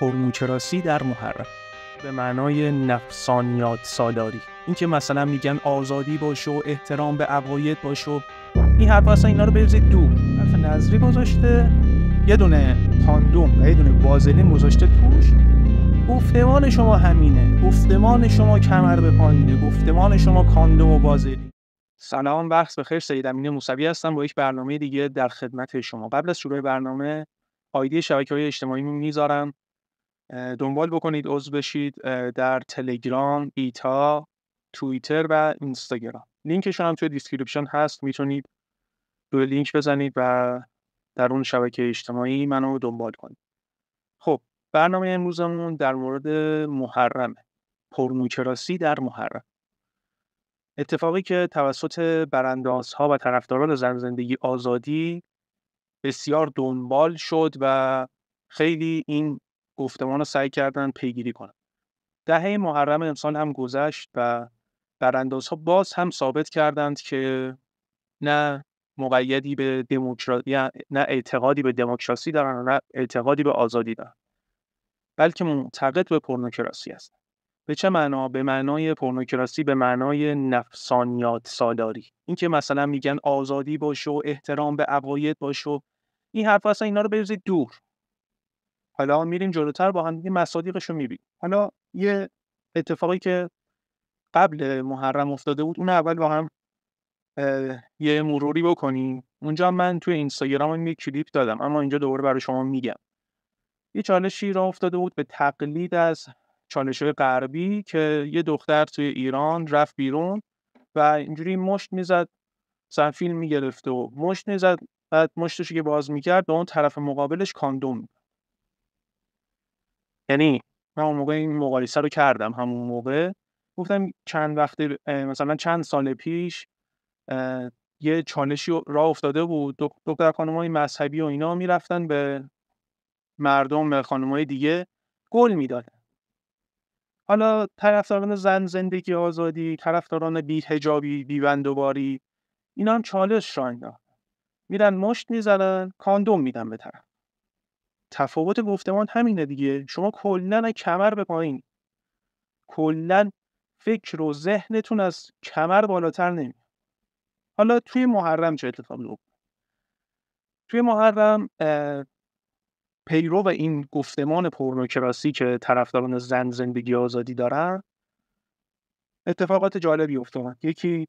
پرموچراسی در محرم به معنای نفسانیات سالاری این که مثلا میگن آزادی باشه و احترام به عقاید باشه این حرف اصلا اینا رو بریزید دو حرف نظری گذاشته یه دونه کاندوم و یه دونه بازلی گذاشته توش گفتمان شما همینه گفتمان شما کمر به پایینه گفتمان شما کاندوم و بازلی سلام وقت خیر سید امین موسوی هستم با یک برنامه دیگه در خدمت شما قبل از شروع برنامه آیدی شبکه های اجتماعی میذارم دنبال بکنید عضو بشید در تلگرام ایتا توییتر و اینستاگرام لینکش هم توی دیسکریپشن هست میتونید دو لینک بزنید و در اون شبکه اجتماعی منو دنبال کنید خب برنامه امروزمون در مورد محرمه پرنوکراسی در محرم اتفاقی که توسط براندازها و طرفداران زن زندگی آزادی بسیار دنبال شد و خیلی این گفتمان رو سعی کردن پیگیری کنن دهه محرم امسال هم گذشت و براندازها باز هم ثابت کردند که نه مقیدی به دموکراسی نه اعتقادی به دموکراسی دارن نه اعتقادی به آزادی دارن بلکه معتقد به پورنوکراسی است. به چه معنا به معنای پورنوکراسی به معنای نفسانیات سالاری اینکه مثلا میگن آزادی باشه و احترام به عقاید باشه این حرف اصلا اینا رو بریزید دور حالا میریم جلوتر با هم دیگه مصادیقش رو میبینیم حالا یه اتفاقی که قبل محرم افتاده بود اون اول با هم یه مروری بکنیم اونجا من توی اینستاگرام یه کلیپ دادم اما اینجا دوباره برای شما میگم یه چالشی را افتاده بود به تقلید از چالش غربی که یه دختر توی ایران رفت بیرون و اینجوری مشت میزد سن فیلم و مشت میزد بعد مشتش که باز میکرد به اون طرف مقابلش کاندوم یعنی من اون موقع این مقایسه رو کردم همون موقع گفتم چند وقت مثلا چند سال پیش یه چالشی را افتاده بود دکتر خانمای مذهبی و اینا میرفتن به مردم به خانمای دیگه گل میدادن حالا طرفداران زن زندگی آزادی طرفداران بیهجابی بندوباری اینا هم چالش را انداختن میرن مشت میزنن کاندوم میدن به طرف تفاوت گفتمان همینه دیگه شما کلا کمر به پایین کلا فکر و ذهنتون از کمر بالاتر نمیاد حالا توی محرم چه اتفاقی افتاد توی محرم پیرو و این گفتمان پورنوکراسی که طرفداران زن زندگی آزادی دارن اتفاقات جالبی افتاد یکی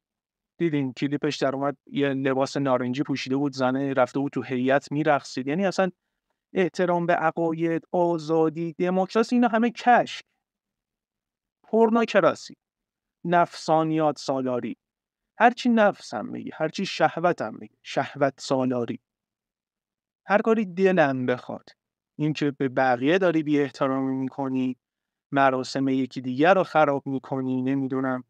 دیدین کلیپش در اومد یه لباس نارنجی پوشیده بود زنه رفته بود تو هیئت میرقصید یعنی اصلا احترام به عقاید آزادی دموکراسی اینا همه کش پورنوکراسی نفسانیات سالاری هرچی نفس هم هرچی شهوت هم شهوت سالاری هر کاری دلم بخواد اینکه به بقیه داری بی احترامی میکنی مراسم یکی دیگر رو خراب میکنی نمیدونم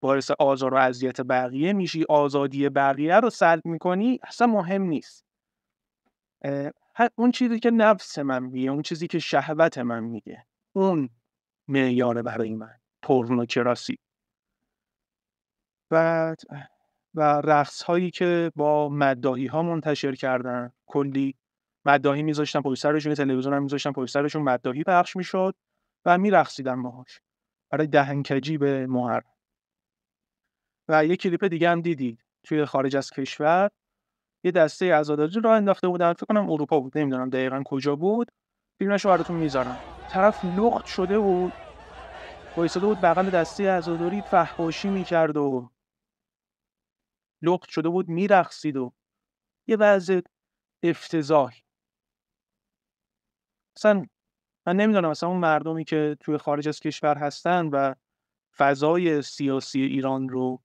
باعث آزار و اذیت بقیه میشی آزادی بقیه رو سلب میکنی اصلا مهم نیست اون چیزی که نفس من میگه اون چیزی که شهوت من میگه اون معیار برای من پرنوکراسی و و رقص هایی که با مداهی ها منتشر کردن کلی مداهی میذاشتن پشت سرشون تلویزیون هم میذاشتن پشت سرشون مداهی پخش میشد و میرقصیدن باهاش برای دهنکجی به مهر و یه کلیپ دیگه هم دیدید توی خارج از کشور یه دسته عزاداری راه انداخته بودن فکر کنم اروپا بود نمیدونم دقیقا کجا بود فیلمش رو براتون میذارم طرف لخت شده بود. وایساده بود بغل دسته عزاداری فحاشی میکرد و لخت شده بود میرخصید و یه وضع افتضاح مثلا من نمیدونم مثلا اون مردمی که توی خارج از کشور هستن و فضای سیاسی ایران رو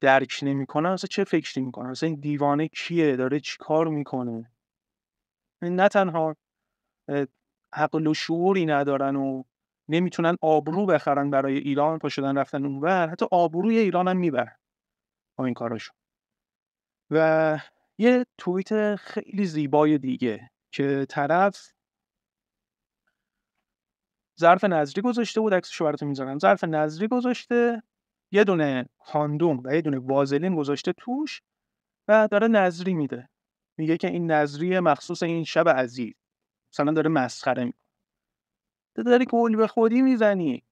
درک نمیکنن اصلا چه فکری میکنن اصلا این دیوانه کیه داره چی کار میکنه نه تنها حق و شعوری ندارن و نمیتونن آبرو بخرن برای ایران پا شدن رفتن اونور حتی آبروی ایران هم میبرن با این کاراشون و یه توییت خیلی زیبای دیگه که طرف ظرف نظری گذاشته بود اکسشو براتون میذارم ظرف نظری گذاشته یه دونه کاندوم و یه دونه وازلین گذاشته توش و داره نظری میده میگه که این نظریه مخصوص این شب عزیز مثلا داره مسخره میکنه تو داری گل به خودی میزنی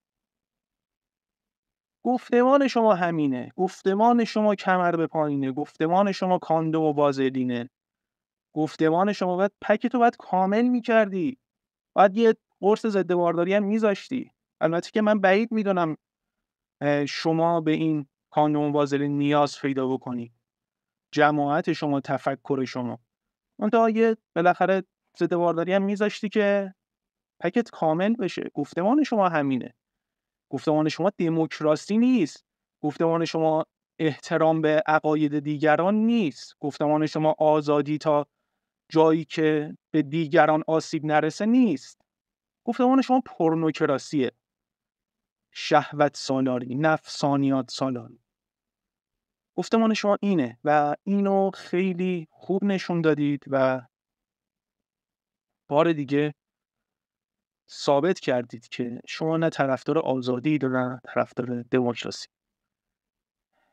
گفتمان شما همینه گفتمان شما کمر به پایینه گفتمان شما کاندوم و وازلینه گفتمان شما باید پک تو باید کامل میکردی باید یه قرص ضد بارداری هم میذاشتی البته که من بعید میدونم شما به این کانون وازل نیاز پیدا بکنی جماعت شما تفکر شما اون یه بالاخره ضد بارداری هم میذاشتی که پکت کامل بشه گفتمان شما همینه گفتمان شما دموکراسی نیست گفتمان شما احترام به عقاید دیگران نیست گفتمان شما آزادی تا جایی که به دیگران آسیب نرسه نیست گفتمان شما پرنوکراسیه شهوت سالاری نفسانیات سالاری گفتمان شما اینه و اینو خیلی خوب نشون دادید و بار دیگه ثابت کردید که شما نه طرفدار آزادی و نه طرفدار دموکراسی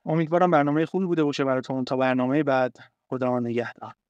امیدوارم برنامه خوبی بوده باشه براتون تا برنامه بعد خدا نگهدار